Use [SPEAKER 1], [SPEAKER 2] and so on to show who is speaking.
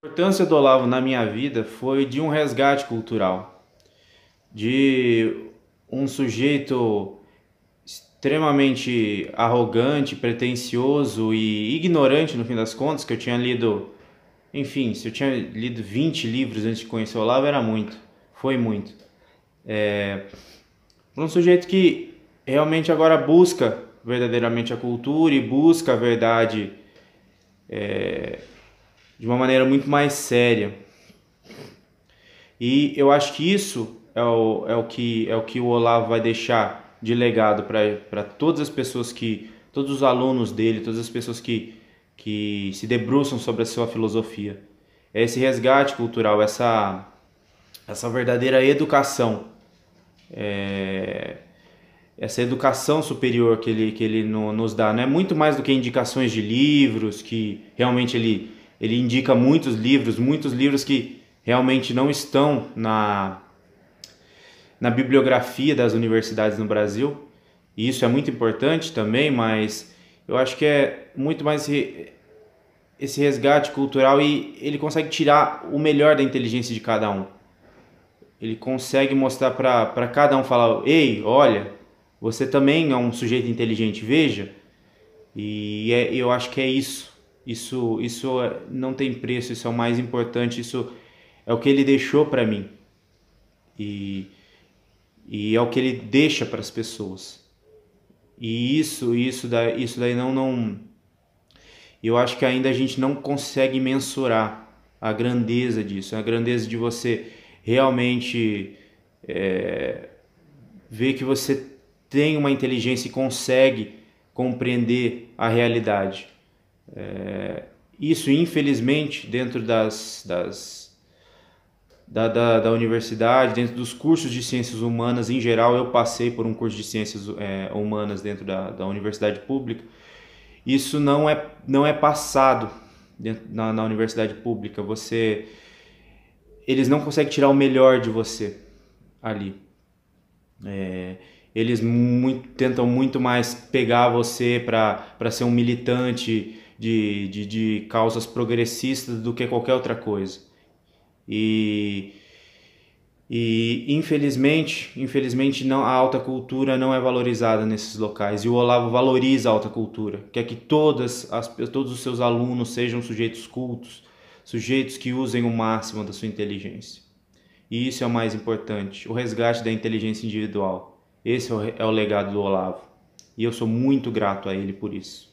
[SPEAKER 1] A importância do Olavo na minha vida foi de um resgate cultural, de um sujeito extremamente arrogante, pretensioso e ignorante no fim das contas, que eu tinha lido, enfim, se eu tinha lido 20 livros antes de conhecer o Olavo, era muito, foi muito. É, um sujeito que realmente agora busca verdadeiramente a cultura e busca a verdade. É, de uma maneira muito mais séria. E eu acho que isso é o, é o, que, é o que o Olavo vai deixar de legado para todas as pessoas que, todos os alunos dele, todas as pessoas que, que se debruçam sobre a sua filosofia. É esse resgate cultural, essa, essa verdadeira educação, é, essa educação superior que ele, que ele no, nos dá. Não é muito mais do que indicações de livros que realmente ele ele indica muitos livros, muitos livros que realmente não estão na, na bibliografia das universidades no Brasil. E isso é muito importante também, mas eu acho que é muito mais esse resgate cultural e ele consegue tirar o melhor da inteligência de cada um. Ele consegue mostrar para cada um falar: "Ei, olha, você também é um sujeito inteligente, veja". E é, eu acho que é isso isso, isso é, não tem preço, isso é o mais importante, isso é o que ele deixou para mim. E, e é o que ele deixa para as pessoas. E isso, isso, da, isso daí não, não. Eu acho que ainda a gente não consegue mensurar a grandeza disso, a grandeza de você realmente é, ver que você tem uma inteligência e consegue compreender a realidade. É, isso, infelizmente, dentro das, das da, da, da, universidade, dentro dos cursos de ciências humanas em geral, eu passei por um curso de ciências é, humanas dentro da, da universidade pública. Isso não é, não é passado dentro, na, na universidade pública. Você, eles não conseguem tirar o melhor de você ali. É, eles muito, tentam muito mais pegar você para ser um militante de, de, de causas progressistas do que qualquer outra coisa. E, e infelizmente, infelizmente não a alta cultura não é valorizada nesses locais. E o Olavo valoriza a alta cultura, quer que todas as todos os seus alunos sejam sujeitos cultos, sujeitos que usem o máximo da sua inteligência. E isso é o mais importante, o resgate da inteligência individual. Esse é o é legado do Olavo. E eu sou muito grato a ele por isso.